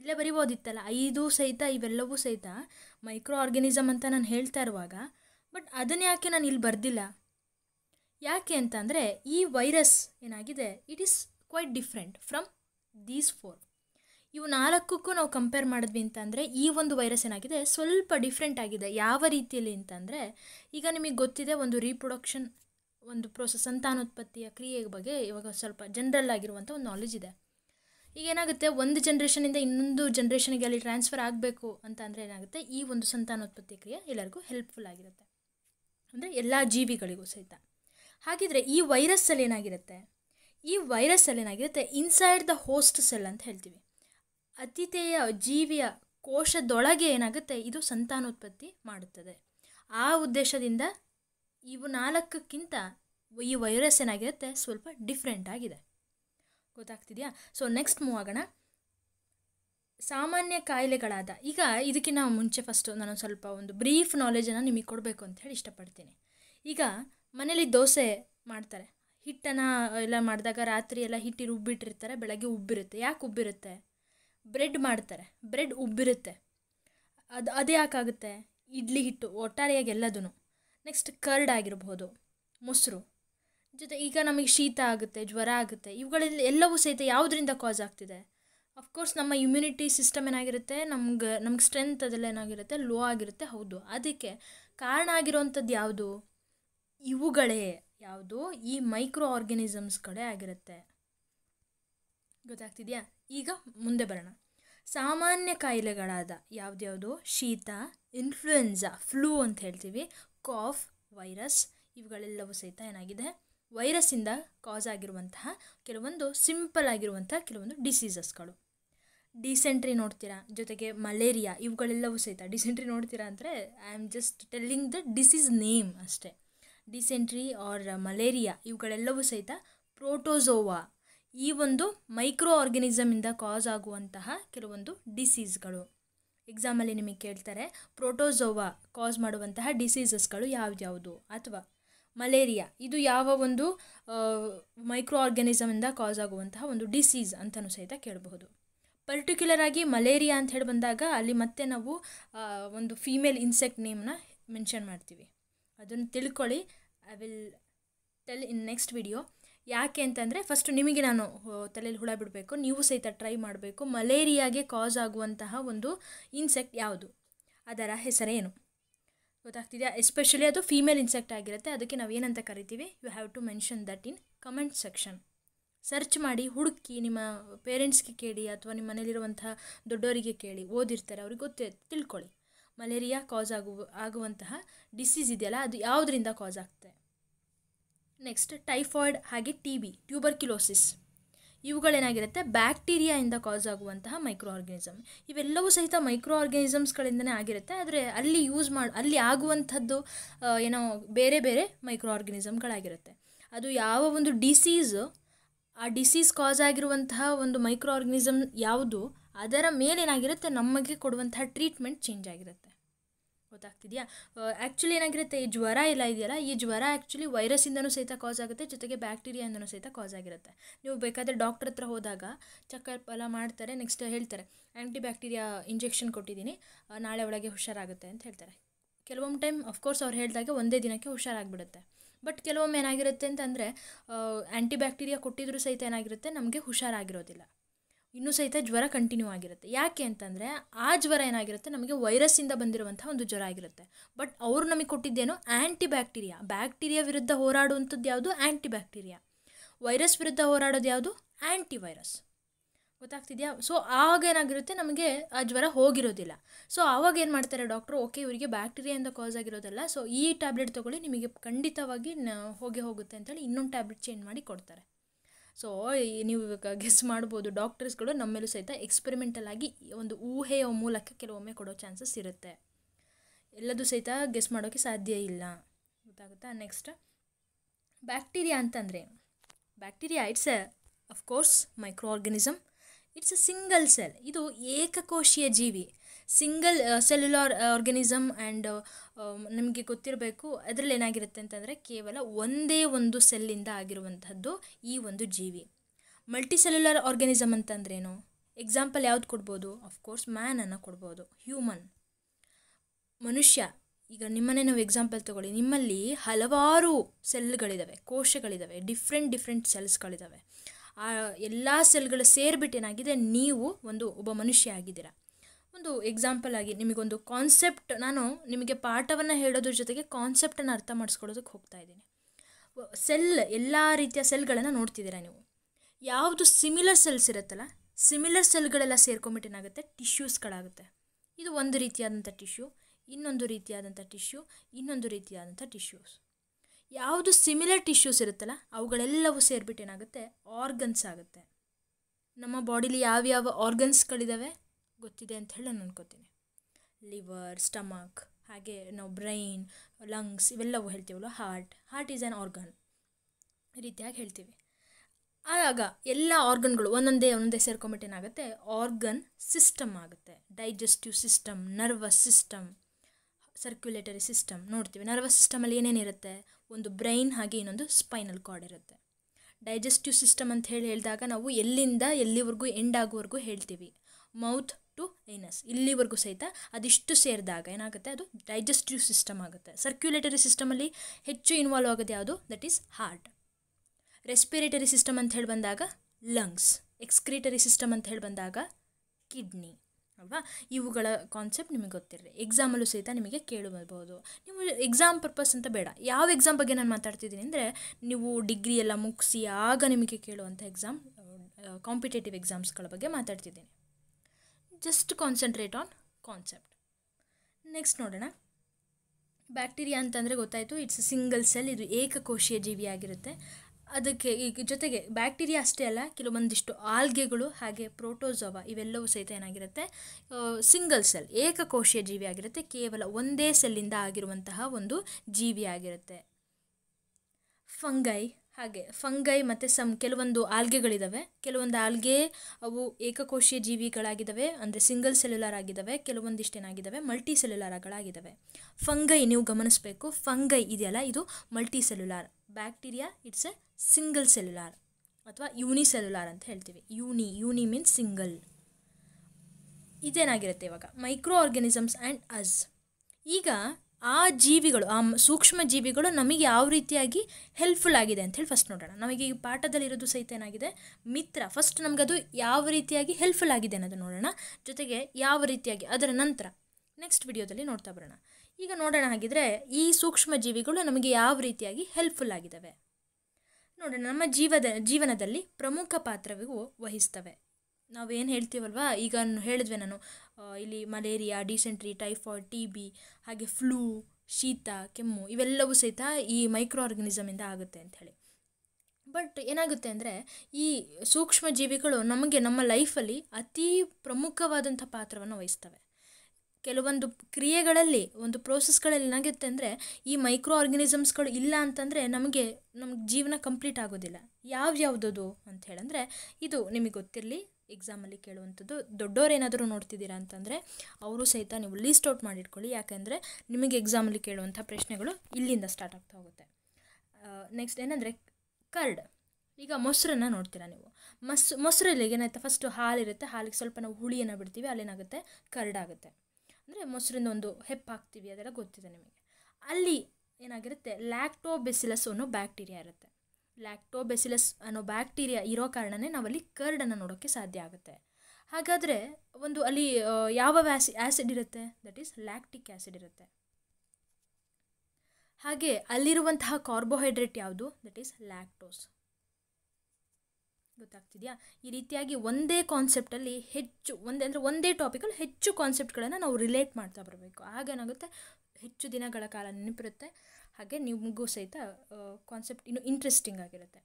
ಇಲ್ಲೇ ಬರಿಬೋದಿತ್ತಲ್ಲ ಐದು ಸಹಿತ ಇವೆಲ್ಲವೂ ಸಹಿತ ಮೈಕ್ರೋ ಆರ್ಗ್ಯಾನಿಸಮ್ ಅಂತ ನಾನು ಹೇಳ್ತಾ ಇರುವಾಗ ಬಟ್ ಅದನ್ನ ಯಾಕೆ ನಾನು ಇಲ್ಲಿ ಬರ್ದಿಲ್ಲ ಯಾಕೆ ಅಂತಂದರೆ ಈ ವೈರಸ್ ಏನಾಗಿದೆ it is quite different from these four ಇವು ನಾಲ್ಕಕ್ಕೂ ನಾವು ಕಂಪೇರ್ ಮಾಡಿದ್ವಿ ಅಂತಂದರೆ ಈ ಒಂದು ವೈರಸ್ ಏನಾಗಿದೆ ಸ್ವಲ್ಪ ಡಿಫ್ರೆಂಟ್ ಆಗಿದೆ ಯಾವ ರೀತಿಯಲ್ಲಿ ಅಂತಂದರೆ ಈಗ ನಿಮಗೆ ಗೊತ್ತಿದೆ ಒಂದು ರೀಪ್ರೊಡಕ್ಷನ್ ಒಂದು ಪ್ರೊಸೆಸ್ ಸಂತಾನೋತ್ಪತ್ತಿಯ ಕ್ರಿಯೆ ಬಗ್ಗೆ ಇವಾಗ ಸ್ವಲ್ಪ ಜನರಲ್ ಆಗಿರುವಂಥ ಒಂದು ನಾಲೆಜ್ ಇದೆ ಈಗ ಏನಾಗುತ್ತೆ ಒಂದು ಜನ್ರೇಷನಿಂದ ಇನ್ನೊಂದು ಜನ್ರೇಷನ್ಗೆ ಅಲ್ಲಿ ಟ್ರಾನ್ಸ್ಫರ್ ಆಗಬೇಕು ಅಂತ ಅಂದರೆ ಏನಾಗುತ್ತೆ ಈ ಒಂದು ಸಂತಾನೋತ್ಪತ್ತಿ ಕ್ರಿಯೆ ಎಲ್ಲರಿಗೂ ಹೆಲ್ಪ್ಫುಲ್ ಆಗಿರುತ್ತೆ ಅಂದರೆ ಎಲ್ಲ ಜೀವಿಗಳಿಗೂ ಸಹಿತ ಹಾಗಿದ್ರೆ ಈ ವೈರಸ್ಸಲ್ಲಿ ಏನಾಗಿರುತ್ತೆ ಈ ವೈರಸ್ಸಲ್ಲಿ ಏನಾಗಿರುತ್ತೆ ಇನ್ಸೈಡ್ ದ ಹೋಸ್ಟ್ ಸೆಲ್ ಅಂತ ಹೇಳ್ತೀವಿ ಅತಿಥೇಯ ಜೀವಿಯ ಕೋಶದೊಳಗೆ ಏನಾಗುತ್ತೆ ಇದು ಸಂತಾನೋತ್ಪತ್ತಿ ಮಾಡುತ್ತದೆ ಆ ಉದ್ದೇಶದಿಂದ ಇವು ನಾಲ್ಕಕ್ಕಿಂತ ಈ ವೈರಸ್ ಏನಾಗಿರುತ್ತೆ ಸ್ವಲ್ಪ ಡಿಫ್ರೆಂಟ್ ಆಗಿದೆ ಗೊತ್ತಾಗ್ತಿದೆಯಾ ಸೊ ನೆಕ್ಸ್ಟ್ ಮೂವ್ ಆಗೋಣ ಸಾಮಾನ್ಯ ಕಾಯಿಲೆಗಳಾದ ಈಗ ಇದಕ್ಕಿಂತ ಮುಂಚೆ ಫಸ್ಟು ನಾನು ಸ್ವಲ್ಪ ಒಂದು ಬ್ರೀಫ್ ನಾಲೆಜನ್ನು ನಿಮಗೆ ಕೊಡಬೇಕು ಅಂತ ಹೇಳಿ ಇಷ್ಟಪಡ್ತೀನಿ ಈಗ ಮನೇಲಿ ದೋಸೆ ಮಾಡ್ತಾರೆ ಹಿಟ್ಟನ್ನು ಎಲ್ಲ ಮಾಡಿದಾಗ ರಾತ್ರಿ ಎಲ್ಲ ಹಿಟ್ಟಿ ಉಬ್ಬಿಟ್ಟಿರ್ತಾರೆ ಬೆಳಗ್ಗೆ ಉಬ್ಬಿರುತ್ತೆ ಯಾಕೆ ಉಬ್ಬಿರುತ್ತೆ ಬ್ರೆಡ್ ಮಾಡ್ತಾರೆ ಬ್ರೆಡ್ ಉಬ್ಬಿರುತ್ತೆ ಅದು ಅದು ಯಾಕಾಗುತ್ತೆ ಇಡ್ಲಿ ಹಿಟ್ಟು ಒಟ್ಟಾರೆಯಾಗಿ ಎಲ್ಲದೂ ನೆಕ್ಸ್ಟ್ ಕರ್ಡ್ ಆಗಿರಬಹುದು ಮೊಸರು ಜೊತೆ ಈಗ ನಮಗೆ ಶೀತ ಆಗುತ್ತೆ ಜ್ವರ ಆಗುತ್ತೆ ಇವುಗಳಲ್ಲಿ ಎಲ್ಲವೂ ಸಹಿತ ಯಾವುದರಿಂದ ಕಾಸ್ ಆಗ್ತಿದೆ ಅಫ್ಕೋರ್ಸ್ ನಮ್ಮ ಇಮ್ಯುನಿಟಿ ಸಿಸ್ಟಮ್ ಏನಾಗಿರುತ್ತೆ ನಮ್ಗೆ ನಮ್ಗೆ ಸ್ಟ್ರೆಂತ್ ಅದೆಲ್ಲ ಏನಾಗಿರುತ್ತೆ ಲೋ ಆಗಿರುತ್ತೆ ಹೌದು ಅದಕ್ಕೆ ಕಾರಣ ಆಗಿರುವಂಥದ್ದು ಯಾವುದು ಇವುಗಳೇ ಯಾವುದು ಈ ಮೈಕ್ರೋ ಕಡೆ ಆಗಿರುತ್ತೆ ಗೊತ್ತಾಗ್ತಿದೆಯಾ ಈಗ ಮುಂದೆ ಬರೋಣ ಸಾಮಾನ್ಯ ಕಾಯಿಲೆಗಳಾದ ಯಾವುದ್ಯಾವುದು ಶೀತ ಇನ್ಫ್ಲೂಯೆನ್ಸಾ ಫ್ಲೂ ಅಂತ ಹೇಳ್ತೀವಿ ಕಾಫ್ ವೈರಸ್ ಇವುಗಳೆಲ್ಲವೂ ಸಹಿತ ಏನಾಗಿದೆ ವೈರಸ್ಸಿಂದ ಕಾಸ್ ಆಗಿರುವಂತಹ ಕೆಲವೊಂದು ಸಿಂಪಲ್ ಆಗಿರುವಂತಹ ಕೆಲವೊಂದು ಡಿಸೀಸಸ್ಗಳು ಡಿಸೆಂಟ್ರಿ ನೋಡ್ತೀರಾ ಜೊತೆಗೆ ಮಲೇರಿಯಾ ಇವುಗಳೆಲ್ಲವೂ ಸಹಿತ ಡಿಸೆಂಟ್ರಿ ನೋಡ್ತೀರಾ ಅಂದರೆ I am just telling the disease name ಅಷ್ಟೇ ಡಿಸೆಂಟ್ರಿ ಆರ್ ಮಲೇರಿಯಾ ಇವುಗಳೆಲ್ಲವೂ ಸಹಿತ ಪ್ರೋಟೋಝೋವಾ ಈ ಒಂದು ಮೈಕ್ರೋ ಆರ್ಗನಿಸಮಿಂದ ಕಾಸ್ ಆಗುವಂತಹ ಕೆಲವೊಂದು ಡಿಸೀಸ್ಗಳು ಎಕ್ಸಾಮಲ್ಲಿ ನಿಮಗೆ ಕೇಳ್ತಾರೆ ಪ್ರೋಟೋಝೋವಾ ಕಾಸ್ ಮಾಡುವಂತಹ ಡಿಸೀಸಸ್ಗಳು ಯಾವ್ಯಾವುದು ಅಥವಾ ಮಲೇರಿಯಾ ಇದು ಯಾವ ಒಂದು ಮೈಕ್ರೋ ಆರ್ಗ್ಯಾನಿಸಮಿಂದ ಕಾಸ್ ಆಗುವಂತಹ ಒಂದು ಡಿಸೀಸ್ ಅಂತಲೂ ಸಹಿತ ಕೇಳಬಹುದು ಪರ್ಟಿಕ್ಯುಲರ್ ಆಗಿ ಮಲೇರಿಯಾ ಅಂತ ಹೇಳಿ ಬಂದಾಗ ಅಲ್ಲಿ ಮತ್ತೆ ನಾವು ಒಂದು ಫೀಮೇಲ್ ಇನ್ಸೆಕ್ಟ್ ನೇಮ್ನ ಮೆನ್ಷನ್ ಮಾಡ್ತೀವಿ ಅದನ್ನು ತಿಳ್ಕೊಳ್ಳಿ I will tell in next video ಯಾಕೆ ಅಂತಂದರೆ ಫಸ್ಟು ನಿಮಗೆ ನಾನು ತಲೆಯಲ್ಲಿ ಹುಳ ಬಿಡಬೇಕು ನೀವು ಸಹಿತ ಟ್ರೈ ಮಾಡಬೇಕು ಮಲೇರಿಯಾಗೆ ಕಾಸ್ ಆಗುವಂತಹ ಒಂದು ಇನ್ಸೆಕ್ಟ್ ಯಾವುದು ಅದರ ಹೆಸರೇನು ಗೊತ್ತಾಗ್ತಿದೆ ಎಸ್ಪೆಷಲಿ ಅದು ಫೀಮೇಲ್ ಇನ್ಸೆಕ್ಟ್ ಆಗಿರುತ್ತೆ ಅದಕ್ಕೆ ನಾವು ಏನಂತ ಕರಿತೀವಿ you have to mention that in comment section search ಮಾಡಿ ಹುಡುಕಿ ನಿಮ್ಮ ಪೇರೆಂಟ್ಸ್ಗೆ ಕೇಳಿ ಅಥವಾ ನಿಮ್ಮ ಮನೇಲಿರುವಂಥ ದೊಡ್ಡವರಿಗೆ ಕೇಳಿ ಓದಿರ್ತಾರೆ ಅವ್ರಿಗೆ ಗೊತ್ತೇ ತಿಳ್ಕೊಳ್ಳಿ ಮಲೇರಿಯಾ ಕಾಸ್ ಆಗು ಆಗುವಂತಹ ಡಿಸೀಸ್ ಇದೆಯಲ್ಲ ಅದು ಯಾವುದರಿಂದ ಕಾಸ್ ಆಗ್ತದೆ ನೆಕ್ಸ್ಟ್ ಟೈಫಾಯ್ಡ್ ಹಾಗೆ ಟಿ ಬಿ ಟ್ಯೂಬರ್ಕ್ಯುಲೋಸಿಸ್ ಇವುಗಳೇನಾಗಿರುತ್ತೆ ಬ್ಯಾಕ್ಟೀರಿಯಾಯಿಂದ ಕಾಸ್ ಆಗುವಂತಹ ಮೈಕ್ರೋ ಆರ್ಗ್ಯಾನಿಸಮ್ ಇವೆಲ್ಲವೂ ಸಹಿತ ಮೈಕ್ರೋ ಆರ್ಗ್ಯಾನಿಸಮ್ಸ್ಗಳಿಂದನೇ ಆಗಿರುತ್ತೆ ಆದರೆ ಅಲ್ಲಿ ಯೂಸ್ ಮಾಡಿ ಅಲ್ಲಿ ಆಗುವಂಥದ್ದು ಏನೋ ಬೇರೆ ಬೇರೆ ಮೈಕ್ರೋ ಆರ್ಗ್ಯಾನಿಸಮ್ಗಳಾಗಿರುತ್ತೆ ಅದು ಯಾವ ಒಂದು ಡಿಸೀಸ್ ಆ ಡಿಸೀಸ್ ಕಾಸ್ ಆಗಿರುವಂತಹ ಒಂದು ಮೈಕ್ರೋ ಆರ್ಗ್ಯಾನಿಸಮ್ ಯಾವುದು ಅದರ ಮೇಲೇನಾಗಿರುತ್ತೆ ನಮಗೆ ಕೊಡುವಂತಹ ಟ್ರೀಟ್ಮೆಂಟ್ ಚೇಂಜ್ ಆಗಿರುತ್ತೆ ಗೊತ್ತಾಗ್ತಿದೆಯಾ ಆ್ಯಕ್ಚುಲಿ ಏನಾಗಿರುತ್ತೆ ಈ ಜ್ವರ ಎಲ್ಲ ಇದೆಯಲ್ಲ ಈ ಜ್ವರ ಆ್ಯಕ್ಚುಲಿ ವೈರಸ್ಸಿಂದನೂ ಸಹಿತ ಕಾಸ್ ಆಗುತ್ತೆ ಜೊತೆಗೆ ಬ್ಯಾಕ್ಟೀರಿಯಾಯಿಂದನೂ ಸಹಿತ ಕಾಸ್ ಆಗಿರುತ್ತೆ ನೀವು ಬೇಕಾದರೆ ಡಾಕ್ಟ್ರ್ ಹತ್ರ ಹೋದಾಗ ಚೆಕಪ್ ಎಲ್ಲ ಮಾಡ್ತಾರೆ ನೆಕ್ಸ್ಟ್ ಹೇಳ್ತಾರೆ ಆ್ಯಂಟಿ ಬ್ಯಾಕ್ಟೀರಿಯಾ ಇಂಜೆಕ್ಷನ್ ಕೊಟ್ಟಿದ್ದೀನಿ ನಾಳೆ ಒಳಗೆ ಹುಷಾರಾಗುತ್ತೆ ಅಂತ ಹೇಳ್ತಾರೆ ಕೆಲವೊಮ್ಮೆ ಟೈಮ್ ಅಫ್ಕೋರ್ಸ್ ಅವ್ರು ಹೇಳಿದಾಗೆ ಒಂದೇ ದಿನಕ್ಕೆ ಹುಷಾರಾಗಿಬಿಡುತ್ತೆ ಬಟ್ ಕೆಲವೊಮ್ಮೆ ಏನಾಗಿರುತ್ತೆ ಅಂತಂದರೆ ಆ್ಯಂಟಿ ಬ್ಯಾಕ್ಟೀರಿಯಾ ಕೊಟ್ಟಿದ್ರೂ ಸಹಿತ ಏನಾಗಿರುತ್ತೆ ನಮಗೆ ಹುಷಾರಾಗಿರೋದಿಲ್ಲ ಇನ್ನೂ ಸಹಿತ ಜ್ವರ ಕಂಟಿನ್ಯೂ ಆಗಿರುತ್ತೆ ಯಾಕೆ ಅಂತಂದರೆ ಆ ಜ್ವರ ಏನಾಗಿರುತ್ತೆ ನಮಗೆ ವೈರಸ್ಸಿಂದ ಬಂದಿರುವಂಥ ಒಂದು ಜ್ವರ ಆಗಿರುತ್ತೆ ಬಟ್ ಅವರು ನಮಗೆ ಕೊಟ್ಟಿದ್ದೇನು ಆ್ಯಂಟಿ ಬ್ಯಾಕ್ಟೀರಿಯಾ ಬ್ಯಾಕ್ಟೀರಿಯಾ ವಿರುದ್ಧ ಹೋರಾಡುವಂಥದ್ದು ಯಾವುದು ಆ್ಯಂಟಿ ಬ್ಯಾಕ್ಟೀರಿಯಾ ವೈರಸ್ ವಿರುದ್ಧ ಹೋರಾಡೋದು ಯಾವುದು ಆ್ಯಂಟಿ ವೈರಸ್ ಗೊತ್ತಾಗ್ತಿದೆಯಾ ಸೊ ಆವಾಗ ಏನಾಗಿರುತ್ತೆ ನಮಗೆ ಆ ಜ್ವರ ಹೋಗಿರೋದಿಲ್ಲ ಸೊ ಆವಾಗ ಏನು ಮಾಡ್ತಾರೆ ಡಾಕ್ಟ್ರು ಓಕೆ ಇವರಿಗೆ ಬ್ಯಾಕ್ಟೀರಿಯಿಂದ ಕಾಸ್ ಆಗಿರೋದಲ್ಲ ಸೊ ಈ ಟ್ಯಾಬ್ಲೆಟ್ ತೊಗೊಳ್ಳಿ ನಿಮಗೆ ಖಂಡಿತವಾಗಿ ಹೋಗಿ ಹೋಗುತ್ತೆ ಅಂತೇಳಿ ಇನ್ನೊಂದು ಟ್ಯಾಬ್ಲೆಟ್ ಚೇಂಜ್ ಮಾಡಿ ಕೊಡ್ತಾರೆ ಸೊ ನೀವು ಇವಾಗ ಗೆಸ್ ಮಾಡ್ಬೋದು ಡಾಕ್ಟರ್ಸ್ಗಳು ನಮ್ಮೇಲೂ ಸಹಿತ ಎಕ್ಸ್ಪೆರಿಮೆಂಟಲ್ ಆಗಿ ಒಂದು ಊಹೆಯ ಮೂಲಕ ಕೆಲವೊಮ್ಮೆ ಕೊಡೋ ಚಾನ್ಸಸ್ ಇರುತ್ತೆ ಎಲ್ಲದೂ ಸಹಿತ ಗೆಸ್ ಮಾಡೋಕ್ಕೆ ಸಾಧ್ಯ ಇಲ್ಲ ಗೊತ್ತಾಗುತ್ತಾ ನೆಕ್ಸ್ಟ್ ಬ್ಯಾಕ್ಟೀರಿಯಾ ಅಂತಂದರೆ bacteria it's a of course micro organism it's a single cell ಇದು ಏಕಕೋಶೀಯ ಜೀವಿ ಸಿಂಗಲ್ ಸೆಲ್ಯುಲಾರ್ ಆರ್ಗನಿಸಮ್ ಆ್ಯಂಡ್ ನಿಮಗೆ ಗೊತ್ತಿರಬೇಕು ಅದರಲ್ಲಿ ಏನಾಗಿರುತ್ತೆ ಅಂತಂದರೆ ಕೇವಲ ಒಂದೇ ಒಂದು ಸೆಲ್ಲಿಂದ ಆಗಿರುವಂಥದ್ದು ಈ ಒಂದು ಜೀವಿ ಮಲ್ಟಿ ಸೆಲ್ಯುಲರ್ ಆರ್ಗನಿಸಮ್ ಅಂತಂದ್ರೇನು ಎಕ್ಸಾಂಪಲ್ ಯಾವ್ದು ಕೊಡ್ಬೋದು ಅಫ್ಕೋರ್ಸ್ ಮ್ಯಾನನ್ನು ಕೊಡ್ಬೋದು ಹ್ಯೂಮನ್ ಮನುಷ್ಯ ಈಗ ನಿಮ್ಮನ್ನೇ ನಾವು ಎಕ್ಸಾಂಪಲ್ ತಗೊಳ್ಳಿ ನಿಮ್ಮಲ್ಲಿ ಹಲವಾರು ಸೆಲ್ಗಳಿದ್ದಾವೆ ಕೋಶಗಳಿದ್ದಾವೆ ಡಿಫ್ರೆಂಟ್ ಡಿಫ್ರೆಂಟ್ ಸೆಲ್ಸ್ಗಳಿದ್ದಾವೆ ಆ ಎಲ್ಲ ಸೆಲ್ಗಳು ಸೇರಿಬಿಟ್ಟು ಏನಾಗಿದೆ ನೀವು ಒಂದು ಒಬ್ಬ ಮನುಷ್ಯ ಆಗಿದ್ದೀರಾ ಒಂದು ಎಕ್ಸಾಂಪಲ್ ಆಗಿ ನಿಮಗೊಂದು ಕಾನ್ಸೆಪ್ಟ್ ನಾನು ನಿಮಗೆ ಪಾಠವನ್ನು ಹೇಳೋದ್ರ ಜೊತೆಗೆ ಕಾನ್ಸೆಪ್ಟನ್ನು ಅರ್ಥ ಮಾಡಿಸ್ಕೊಳ್ಳೋದಕ್ಕೆ ಹೋಗ್ತಾ ಇದ್ದೀನಿ ಸೆಲ್ ಎಲ್ಲ ರೀತಿಯ ಸೆಲ್ಗಳನ್ನು ನೋಡ್ತಿದ್ದೀರಾ ನೀವು ಯಾವುದು ಸಿಮಿಲರ್ ಸೆಲ್ಸ್ ಇರುತ್ತಲ್ಲ ಸಿಮಿಲರ್ ಸೆಲ್ಗಳೆಲ್ಲ ಸೇರ್ಕೊಂಬಿಟ್ಟು ಏನಾಗುತ್ತೆ ಟಿಶ್ಯೂಸ್ಗಳಾಗುತ್ತೆ ಇದು ಒಂದು ರೀತಿಯಾದಂಥ ಟಿಶ್ಯೂ ಇನ್ನೊಂದು ರೀತಿಯಾದಂಥ ಟಿಶ್ಯೂ ಇನ್ನೊಂದು ರೀತಿಯಾದಂಥ ಟಿಶ್ಯೂಸ್ ಯಾವುದು ಸಿಮಿಲರ್ ಟಿಶ್ಯೂಸ್ ಇರುತ್ತಲ್ಲ ಅವುಗಳೆಲ್ಲವೂ ಸೇರಿಬಿಟ್ಟು ಏನಾಗುತ್ತೆ ಆರ್ಗನ್ಸ್ ಆಗುತ್ತೆ ನಮ್ಮ ಬಾಡಿಲಿ ಯಾವ್ಯಾವ ಆರ್ಗನ್ಸ್ಗಳಿದ್ದಾವೆ ಗೊತ್ತಿದೆ ಅಂತ ಹೇಳಿ ನಾನು ಅನ್ಕೋತೀನಿ ಲಿವರ್ ಸ್ಟಮಕ್ ಹಾಗೆ ನಾವು ಬ್ರೈನ್ ಲಂಗ್ಸ್ ಇವೆಲ್ಲವೂ ಹೇಳ್ತೀವಲ್ಲ heart heart is an organ ಈ ರೀತಿಯಾಗಿ ಹೇಳ್ತೀವಿ ಆಗ ಎಲ್ಲ ಆರ್ಗನ್ಗಳು ಒಂದೊಂದೇ ಒಂದೊಂದೇ ಏನಾಗುತ್ತೆ ಆರ್ಗನ್ ಸಿಸ್ಟಮ್ ಆಗುತ್ತೆ digestive system nervous system circulatory system ನೋಡ್ತೀವಿ ನರ್ವಸ್ ಸಿಸ್ಟಮಲ್ಲಿ ಏನೇನಿರುತ್ತೆ ಒಂದು ಬ್ರೈನ್ ಹಾಗೆ ಇನ್ನೊಂದು ಸ್ಪೈನಲ್ ಕಾರ್ಡ್ ಇರುತ್ತೆ ಡೈಜೆಸ್ಟಿವ್ ಸಿಸ್ಟಮ್ ಅಂತ ಹೇಳಿ ಹೇಳಿದಾಗ ನಾವು ಎಲ್ಲಿಂದ ಎಲ್ಲಿವರೆಗೂ ಎಂಡ್ ಆಗುವವರೆಗೂ ಹೇಳ್ತೀವಿ ಮೌತ್ ಟು ಎನಸ್ ಇಲ್ಲಿವರೆಗೂ ಸಹಿತ ಅದಿಷ್ಟು ಸೇರಿದಾಗ ಏನಾಗುತ್ತೆ ಅದು ಡೈಜೆಸ್ಟಿವ್ ಸಿಸ್ಟಮ್ ಆಗುತ್ತೆ ಸರ್ಕ್ಯುಲೇಟರಿ ಸಿಸ್ಟಮಲ್ಲಿ ಹೆಚ್ಚು ಇನ್ವಾಲ್ವ್ ಆಗೋದು ಯಾವುದು that is heart respiratory system ಅಂತ ಹೇಳಿ ಬಂದಾಗ ಲಂಗ್ಸ್ ಎಕ್ಸ್ಕ್ರೇಟರಿ ಸಿಸ್ಟಮ್ ಅಂತ ಹೇಳಿ ಬಂದಾಗ ಕಿಡ್ನಿ ಅಲ್ವಾ ಇವುಗಳ ಕಾನ್ಸೆಪ್ಟ್ ನಿಮಗೆ ಗೊತ್ತಿರಲಿ ಎಕ್ಸಾಮಲ್ಲೂ ಸಹಿತ ನಿಮಗೆ ಕೇಳಿ ಬರ್ಬೋದು ನೀವು ಎಕ್ಸಾಮ್ ಪರ್ಪಸ್ ಅಂತ ಬೇಡ ಯಾವ ಎಕ್ಸಾಮ್ ಬಗ್ಗೆ ನಾನು ಮಾತಾಡ್ತಿದ್ದೀನಿ ಅಂದರೆ ನೀವು ಡಿಗ್ರಿ ಎಲ್ಲ ಮುಗಿಸಿ ಆಗ ನಿಮಗೆ ಕೇಳುವಂಥ ಎಕ್ಸಾಮ್ ಕಾಂಪಿಟೇಟಿವ್ ಎಕ್ಸಾಮ್ಸ್ಗಳ ಬಗ್ಗೆ ಮಾತಾಡ್ತಿದ್ದೀನಿ just concentrate on concept next ನೋಡೋಣ ಬ್ಯಾಕ್ಟೀರಿಯಾ ಅಂತಂದರೆ ಗೊತ್ತಾಯಿತು ಇಟ್ಸ್ ಸಿಂಗಲ್ ಸೆಲ್ ಇದು ಏಕಕೋಶೀಯ ಜೀವಿ ಆಗಿರುತ್ತೆ ಅದಕ್ಕೆ ಈಗ ಜೊತೆಗೆ ಬ್ಯಾಕ್ಟೀರಿಯಾ ಅಷ್ಟೇ ಅಲ್ಲ ಕೆಲವೊಂದಿಷ್ಟು ಆಲ್ಗೆಗಳು ಹಾಗೆ ಪ್ರೋಟೋಸೋವಾ ಇವೆಲ್ಲವೂ ಸಹಿತ ಏನಾಗಿರುತ್ತೆ ಸಿಂಗಲ್ ಸೆಲ್ ಏಕಕೋಶೀಯ ಜೀವಿ ಆಗಿರುತ್ತೆ ಕೇವಲ ಒಂದೇ ಸೆಲ್ಲಿಂದ ಆಗಿರುವಂತಹ ಒಂದು ಜೀವಿ ಆಗಿರುತ್ತೆ ಫಂಗೈ ಹಾಗೆ ಫಂಗೈ ಮತ್ತು ಸಮ್ ಕೆಲವೊಂದು ಆಲ್ಗೆಗಳಿದ್ದಾವೆ ಕೆಲವೊಂದು ಆಲ್ಗೆ ಅವು ಏಕಕೋಶೀಯ ಜೀವಿಗಳಾಗಿದ್ದಾವೆ ಅಂದರೆ ಸಿಂಗಲ್ ಸೆಲ್ಯುಲಾರ್ ಆಗಿದ್ದಾವೆ ಕೆಲವೊಂದಿಷ್ಟೇನಾಗಿದ್ದಾವೆ ಮಲ್ಟಿ ಸೆಲ್ಯುಲಾರ್ಗಳಾಗಿದ್ದಾವೆ ಫಂಗೈ ನೀವು ಗಮನಿಸಬೇಕು ಫಂಗೈ ಇದೆಯಲ್ಲ ಇದು multi cellular bacteria it's a single cellular ಅಥವಾ ಯೂನಿ ಸೆಲ್ಯುಲಾರ್ ಅಂತ ಹೇಳ್ತೀವಿ ಯೂನಿ ಯೂನಿ ಮೀನ್ಸ್ ಸಿಂಗಲ್ ಇದೇನಾಗಿರುತ್ತೆ ಇವಾಗ ಮೈಕ್ರೋ ಆರ್ಗ್ಯಾನಿಸಮ್ಸ್ ಆ್ಯಂಡ್ ಅಸ್ ಈಗ ಆ ಜೀವಿಗಳು ಆ ಸೂಕ್ಷ್ಮ ಜೀವಿಗಳು ನಮಗೆ ಯಾವ ರೀತಿಯಾಗಿ ಹೆಲ್ಪ್ಫುಲ್ ಆಗಿದೆ ಅಂಥೇಳಿ ಫಸ್ಟ್ ನೋಡೋಣ ನಮಗೆ ಈ ಪಾಠದಲ್ಲಿರೋದು ಸಹಿತ ಏನಾಗಿದೆ ಮಿತ್ರ ಫಸ್ಟ್ ಅದು ಯಾವ ರೀತಿಯಾಗಿ ಹೆಲ್ಪ್ಫುಲ್ ಆಗಿದೆ ಅನ್ನೋದು ನೋಡೋಣ ಜೊತೆಗೆ ಯಾವ ರೀತಿಯಾಗಿ ಅದರ ನಂತರ ನೆಕ್ಸ್ಟ್ ವಿಡಿಯೋದಲ್ಲಿ ನೋಡ್ತಾ ಬರೋಣ ಈಗ ನೋಡೋಣ ಹಾಗಿದ್ರೆ ಈ ಸೂಕ್ಷ್ಮ ಜೀವಿಗಳು ನಮಗೆ ಯಾವ ರೀತಿಯಾಗಿ ಹೆಲ್ಪ್ಫುಲ್ ಆಗಿದ್ದಾವೆ ನೋಡೋಣ ನಮ್ಮ ಜೀವದ ಜೀವನದಲ್ಲಿ ಪ್ರಮುಖ ಪಾತ್ರವು ವಹಿಸ್ತವೆ ನಾವೇನು ಏನು ಹೇಳ್ತೀವಲ್ವ ಈಗ ಹೇಳಿದ್ವೆ ನಾನು ಇಲ್ಲಿ malaria dysentery typhoid T B ಹಾಗೆ ಫ್ಲೂ ಶೀತ ಕೆಮ್ಮು ಇವೆಲ್ಲವೂ ಸಹಿತ ಈ ಮೈಕ್ರೋ ಆರ್ಗನಿಸಮಿಂದ ಆಗುತ್ತೆ ಅಂಥೇಳಿ ಬಟ್ ಏನಾಗುತ್ತೆ ಅಂದರೆ ಈ ಸೂಕ್ಷ್ಮ ಜೀವಿಗಳು ನಮಗೆ ನಮ್ಮ ಲೈಫಲ್ಲಿ ಅತೀ ಪ್ರಮುಖವಾದಂಥ ಪಾತ್ರವನ್ನು ವಹಿಸ್ತವೆ ಕೆಲವೊಂದು ಕ್ರಿಯೆಗಳಲ್ಲಿ ಒಂದು ಪ್ರೋಸೆಸ್ಗಳಲ್ಲಿ ಏನಾಗುತ್ತೆ ಅಂದರೆ ಈ ಮೈಕ್ರೋ ಆರ್ಗನಿಸಮ್ಸ್ಗಳು ಇಲ್ಲ ಅಂತಂದರೆ ನಮಗೆ ನಮ್ಗೆ ಜೀವನ ಕಂಪ್ಲೀಟ್ ಆಗೋದಿಲ್ಲ ಯಾವ್ಯಾವುದದು ಅಂತ ಹೇಳಂದರೆ ಇದು ನಿಮಗೆ ಗೊತ್ತಿರಲಿ ಎಕ್ಸಾಮಲ್ಲಿ ಕೇಳುವಂಥದ್ದು ದೊಡ್ಡೋರೇನಾದರೂ ನೋಡ್ತಿದ್ದೀರಾ ಅಂತಂದರೆ ಅವರು ಸಹಿತ ನೀವು ಲೀಸ್ಟ್ ಔಟ್ ಮಾಡಿಟ್ಕೊಳ್ಳಿ ಯಾಕೆಂದರೆ ನಿಮಗೆ ಎಕ್ಸಾಮಲ್ಲಿ ಕೇಳುವಂಥ ಪ್ರಶ್ನೆಗಳು ಇಲ್ಲಿಂದ ಸ್ಟಾರ್ಟ್ ಆಗ್ತಾ ಹೋಗುತ್ತೆ ನೆಕ್ಸ್ಟ್ ಏನಂದರೆ ಕರ್ಡ್ ಈಗ ಮೊಸರನ್ನು ನೋಡ್ತೀರಾ ನೀವು ಮಸ್ ಮೊಸರಲ್ಲಿ ಏನಾಯ್ತು ಫಸ್ಟು ಹಾಲಿರುತ್ತೆ ಹಾಲಿಗೆ ಸ್ವಲ್ಪ ನಾವು ಹುಳಿಯನ್ನು ಬಿಡ್ತೀವಿ ಅಲ್ಲೇನಾಗುತ್ತೆ ಕರ್ಡ್ ಆಗುತ್ತೆ ಅಂದರೆ ಮೊಸರಿಂದ ಒಂದು ಹೆಪ್ಪು ಹಾಕ್ತೀವಿ ಅದೆಲ್ಲ ಗೊತ್ತಿದೆ ನಿಮಗೆ ಅಲ್ಲಿ ಏನಾಗಿರುತ್ತೆ ಲ್ಯಾಕ್ಟೋಬೆಸಿಲಸ್ ಅನ್ನೋ ಬ್ಯಾಕ್ಟೀರಿಯಾ ಇರುತ್ತೆ ಲ್ಯಾಕ್ಟೋಬೆಸಿಲಸ್ ಅನ್ನೋ ಬ್ಯಾಕ್ಟೀರಿಯಾ ಇರೋ ಕಾರಣನೇ ನಾವಲ್ಲಿ ಕರ್ಡನ್ನು ನೋಡೋಕ್ಕೆ ಸಾಧ್ಯ ಆಗುತ್ತೆ ಹಾಗಾದರೆ ಒಂದು ಅಲ್ಲಿ ಯಾವ ವ್ಯಾಸಿ ಆ್ಯಸಿಡ್ ಇರುತ್ತೆ ದಟ್ ಈಸ್ ಲ್ಯಾಕ್ಟಿಕ್ ಆ್ಯಸಿಡ್ ಇರುತ್ತೆ ಹಾಗೆ ಅಲ್ಲಿರುವಂತಹ ಕಾರ್ಬೋಹೈಡ್ರೇಟ್ ಯಾವುದು ದಟ್ ಈಸ್ ಲ್ಯಾಕ್ಟೋಸ್ ಗೊತ್ತಾಗ್ತಿದೆಯಾ ಈ ರೀತಿಯಾಗಿ ಒಂದೇ ಕಾನ್ಸೆಪ್ಟಲ್ಲಿ ಹೆಚ್ಚು ಒಂದೇ ಅಂದರೆ ಒಂದೇ ಟಾಪಿಕಲ್ಲಿ ಹೆಚ್ಚು ಕಾನ್ಸೆಪ್ಟ್ಗಳನ್ನು ನಾವು ರಿಲೇಟ್ ಮಾಡ್ತಾ ಬರಬೇಕು ಆಗೇನಾಗುತ್ತೆ ಹೆಚ್ಚು ದಿನಗಳ ಕಾಲ ನೆನಪಿರುತ್ತೆ ಹಾಗೆ ನಿಮಗೂ ಸಹಿತ ಕಾನ್ಸೆಪ್ಟ್ ಇನ್ನೂ ಇಂಟ್ರೆಸ್ಟಿಂಗ್ ಆಗಿರುತ್ತೆ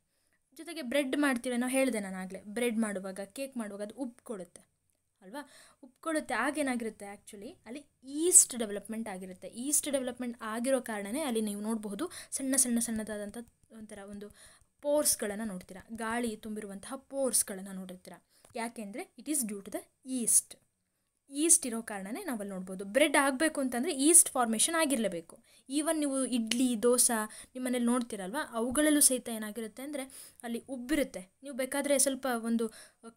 ಜೊತೆಗೆ ಬ್ರೆಡ್ ಮಾಡ್ತೀರ ನಾವು ಹೇಳಿದೆ ನಾನು ಆಗಲೇ ಬ್ರೆಡ್ ಮಾಡುವಾಗ ಕೇಕ್ ಮಾಡುವಾಗ ಅದು ಕೊಡುತ್ತೆ ಅಲ್ವಾ ಉಪ್ಕೊಳ್ಳುತ್ತೆ ಆಗೇನಾಗಿರುತ್ತೆ ಆ್ಯಕ್ಚುಲಿ ಅಲ್ಲಿ ಈಸ್ಟ್ ಡೆವಲಪ್ಮೆಂಟ್ ಆಗಿರುತ್ತೆ ಈಸ್ಟ್ ಡೆವಲಪ್ಮೆಂಟ್ ಆಗಿರೋ ಕಾರಣನೇ ಅಲ್ಲಿ ನೀವು ನೋಡಬಹುದು ಸಣ್ಣ ಸಣ್ಣ ಸಣ್ಣದಾದಂಥ ಒಂಥರ ಒಂದು ಪೋರ್ಸ್ಗಳನ್ನು ನೋಡ್ತೀರಾ ಗಾಳಿ ತುಂಬಿರುವಂತಹ ಪೋರ್ಸ್ಗಳನ್ನು ನೋಡಿರ್ತೀರಾ ಯಾಕೆಂದರೆ it is due to the yeast yeast ಇರೋ ಕಾರಣನೇ ನಾವಲ್ಲಿ ನೋಡ್ಬೋದು ಬ್ರೆಡ್ ಆಗಬೇಕು ಅಂತಂದರೆ ಈಸ್ಟ್ ಫಾರ್ಮೇಷನ್ ಆಗಿರಲೇಬೇಕು ಈವನ್ ನೀವು ಇಡ್ಲಿ ದೋಸೆ ನಿಮ್ಮ ಮನೇಲಿ ಅವುಗಳಲ್ಲೂ ಸಹಿತ ಏನಾಗಿರುತ್ತೆ ಅಂದರೆ ಅಲ್ಲಿ ಉಬ್ಬಿರುತ್ತೆ ನೀವು ಬೇಕಾದರೆ ಸ್ವಲ್ಪ ಒಂದು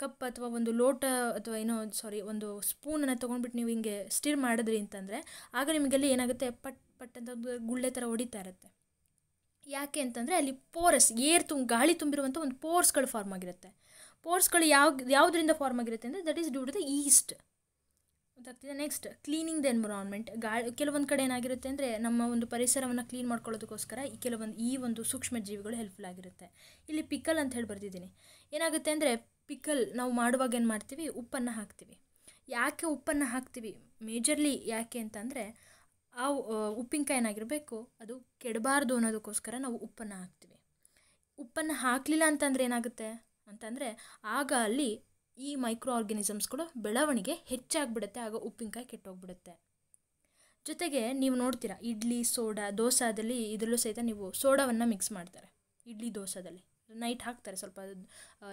ಕಪ್ ಅಥವಾ ಒಂದು ಲೋಟ ಅಥವಾ ಏನೋ ಸಾರಿ ಒಂದು ಸ್ಪೂನನ್ನು ತೊಗೊಂಡ್ಬಿಟ್ಟು ನೀವು ಹಿಂಗೆ ಸ್ಟಿರ್ ಮಾಡಿದ್ರಿ ಅಂತಂದರೆ ಆಗ ನಿಮಗೆಲ್ಲಿ ಏನಾಗುತ್ತೆ ಪಟ್ ಪಟ್ ಅಂತ ಗುಳ್ಳೆ ಥರ ಹೊಡಿತಾ ಇರುತ್ತೆ ಯಾಕೆ ಅಂತಂದರೆ ಅಲ್ಲಿ ಪೋರಸ್ ಏರ್ ತುಂ ಗಾಳಿ ತುಂಬಿರುವಂಥ ಒಂದು ಪೋರ್ಸ್ಗಳು ಫಾರ್ಮ್ ಆಗಿರುತ್ತೆ ಪೋರ್ಸ್ಗಳು ಯಾವ ಯಾವುದರಿಂದ ಫಾರ್ಮ್ ಆಗಿರುತ್ತೆ ಅಂದರೆ that is due to the yeast ಅದಾಗ್ತಿದೆ ನೆಕ್ಸ್ಟ್ ಕ್ಲೀನಿಂಗ್ ದ ಎನ್ವಿರಾನ್ಮೆಂಟ್ ಗಾ ಕೆಲವೊಂದು ಕಡೆ ಏನಾಗಿರುತ್ತೆ ಅಂದರೆ ನಮ್ಮ ಒಂದು ಪರಿಸರವನ್ನು ಕ್ಲೀನ್ ಮಾಡ್ಕೊಳ್ಳೋದಕ್ಕೋಸ್ಕರ ಈ ಕೆಲವೊಂದು ಈ ಒಂದು ಸೂಕ್ಷ್ಮ ಜೀವಿಗಳು ಹೆಲ್ಪ್ಫುಲ್ ಆಗಿರುತ್ತೆ ಇಲ್ಲಿ ಪಿಕಲ್ ಅಂತ ಹೇಳಿ ಬರ್ತಿದ್ದೀನಿ ಏನಾಗುತ್ತೆ ಅಂದರೆ ಪಿಕಲ್ ನಾವು ಮಾಡುವಾಗ ಏನು ಮಾಡ್ತೀವಿ ಉಪ್ಪನ್ನು ಹಾಕ್ತೀವಿ ಯಾಕೆ ಉಪ್ಪನ್ನು ಹಾಕ್ತೀವಿ ಮೇಜರ್ಲಿ ಯಾಕೆ ಅಂತಂದರೆ ಆ ಉಪ್ಪಿನಕಾಯಿ ಏನಾಗಿರಬೇಕು ಅದು ಕೆಡಬಾರ್ದು ಅನ್ನೋದಕ್ಕೋಸ್ಕರ ನಾವು ಉಪ್ಪನ್ನು ಹಾಕ್ತೀವಿ ಉಪ್ಪನ್ನು ಹಾಕಲಿಲ್ಲ ಅಂತಂದರೆ ಏನಾಗುತ್ತೆ ಅಂತಂದರೆ ಆಗ ಅಲ್ಲಿ ಈ ಮೈಕ್ರೋ ಆರ್ಗನಿಸಮ್ಸ್ಗಳು ಬೆಳವಣಿಗೆ ಹೆಚ್ಚಾಗ್ಬಿಡುತ್ತೆ ಆಗ ಉಪ್ಪಿನಕಾಯಿ ಕೆಟ್ಟೋಗ್ಬಿಡುತ್ತೆ ಜೊತೆಗೆ ನೀವು ನೋಡ್ತೀರಾ ಇಡ್ಲಿ ಸೋಡಾ ದೋಸಾದಲ್ಲಿ ಇದರಲ್ಲೂ ಸಹಿತ ನೀವು ಸೋಡಾವನ್ನು ಮಿಕ್ಸ್ ಮಾಡ್ತಾರೆ ಇಡ್ಲಿ ದೋಸಾದಲ್ಲಿ ನೈಟ್ ಹಾಕ್ತಾರೆ ಸ್ವಲ್ಪ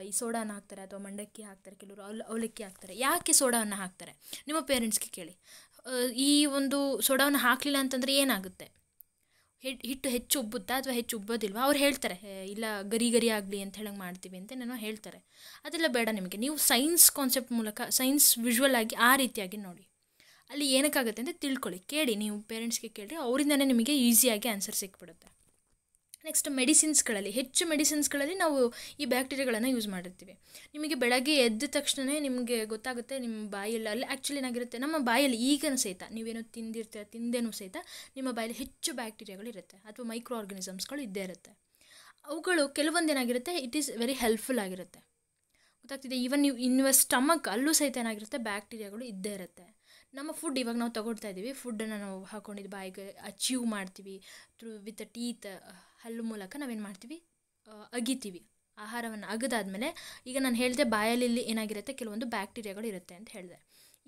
ಈ ಸೋಡಾನ ಹಾಕ್ತಾರೆ ಅಥವಾ ಮಂಡಕ್ಕಿ ಹಾಕ್ತಾರೆ ಕೆಲವರು ಅವ್ಲ ಅವಲಕ್ಕಿ ಹಾಕ್ತಾರೆ ಯಾಕೆ ಸೋಡಾವನ್ನು ಹಾಕ್ತಾರೆ ನಿಮ್ಮ ಪೇರೆಂಟ್ಸ್ಗೆ ಕೇಳಿ ಈ ಒಂದು ಸೋಡಾವನ್ನು ಹಾಕಲಿಲ್ಲ ಅಂತಂದರೆ ಏನಾಗುತ್ತೆ ಹಿಟ್ಟು ಹಿಟ್ಟು ಹೆಚ್ಚು ಉಬ್ಬುತ್ತಾ ಅಥವಾ ಹೆಚ್ಚು ಉಬ್ಬೋದಿಲ್ವಾ ಅವ್ರು ಹೇಳ್ತಾರೆ ಇಲ್ಲ ಗರಿ ಗರಿ ಆಗಲಿ ಅಂತ ಹೇಳಂಗೆ ಮಾಡ್ತೀವಿ ಅಂತ ನಾನು ಹೇಳ್ತಾರೆ ಅದೆಲ್ಲ ಬೇಡ ನಿಮಗೆ ನೀವು ಸೈನ್ಸ್ ಕಾನ್ಸೆಪ್ಟ್ ಮೂಲಕ ಸೈನ್ಸ್ ವಿಜುವಲ್ ಆಗಿ ಆ ರೀತಿಯಾಗಿ ನೋಡಿ ಅಲ್ಲಿ ಏನಕ್ಕಾಗುತ್ತೆ ಅಂತ ತಿಳ್ಕೊಳ್ಳಿ ಕೇಳಿ ನೀವು ಪೇರೆಂಟ್ಸ್ಗೆ ಕೇಳಿರಿ ಅವರಿಂದನೇ ನಿಮಗೆ ಈಸಿಯಾಗಿ ಆನ್ಸರ್ ಸಿಕ್ಬಿಡುತ್ತೆ ನೆಕ್ಸ್ಟ್ ಮೆಡಿಸಿನ್ಸ್ಗಳಲ್ಲಿ ಹೆಚ್ಚು ಮೆಡಿಸಿನ್ಸ್ಗಳಲ್ಲಿ ನಾವು ಈ ಬ್ಯಾಕ್ಟೀರಿಯಾಗಳನ್ನು ಯೂಸ್ ಮಾಡಿರ್ತೀವಿ ನಿಮಗೆ ಬೆಳಗ್ಗೆ ಎದ್ದ ತಕ್ಷಣವೇ ನಿಮಗೆ ಗೊತ್ತಾಗುತ್ತೆ ನಿಮ್ಮ ಬಾಯಲ್ಲಿ ಅಲ್ಲಿ ಆ್ಯಕ್ಚುಲಿ ಏನಾಗಿರುತ್ತೆ ನಮ್ಮ ಬಾಯಲ್ಲಿ ಈಗನೂ ಸಹಿತ ನೀವೇನೋ ತಿಂದಿರ್ತೀರ ತಿಂದೇನೂ ಸಹಿತ ನಿಮ್ಮ ಬಾಯಲ್ಲಿ ಹೆಚ್ಚು ಬ್ಯಾಕ್ಟೀರಿಯಾಗಳು ಇರುತ್ತೆ ಅಥವಾ ಮೈಕ್ರೋ ಆರ್ಗನಿಸಮ್ಸ್ಗಳು ಇದ್ದೇ ಇರುತ್ತೆ ಅವುಗಳು ಕೆಲವೊಂದೇನಾಗಿರುತ್ತೆ ಇಟ್ ಈಸ್ ವೆರಿ ಹೆಲ್ಪ್ಫುಲ್ ಆಗಿರುತ್ತೆ ಗೊತ್ತಾಗ್ತಿದೆ ಈವನ್ ನೀವು ಇನ್ನುವ ಸ್ಟಮಕ್ ಅಲ್ಲೂ ಸಹಿತ ಏನಾಗಿರುತ್ತೆ ಬ್ಯಾಕ್ಟೀರಿಯಾಗಳು ಇದ್ದೇ ಇರುತ್ತೆ ನಮ್ಮ ಫುಡ್ ಇವಾಗ ನಾವು ತಗೊಳ್ತಾ ಇದ್ದೀವಿ ಫುಡ್ಡನ್ನು ನಾವು ಹಾಕೊಂಡಿದ್ದು ಬಾಯಿಗೆ ಅಚೀವ್ ಮಾಡ್ತೀವಿ ಥ್ರೂ ವಿತ್ ಟೀತ್ ಹಲ್ಲು ಮೂಲಕ ನಾವೇನು ಮಾಡ್ತೀವಿ ಅಗಿತೀವಿ ಆಹಾರವನ್ನು ಅಗದಾದಮೇಲೆ ಈಗ ನಾನು ಹೇಳಿದೆ ಬಾಯಲ್ಲಿ ಏನಾಗಿರುತ್ತೆ ಕೆಲವೊಂದು ಬ್ಯಾಕ್ಟೀರಿಯಾಗಳು ಇರುತ್ತೆ ಅಂತ ಹೇಳಿದೆ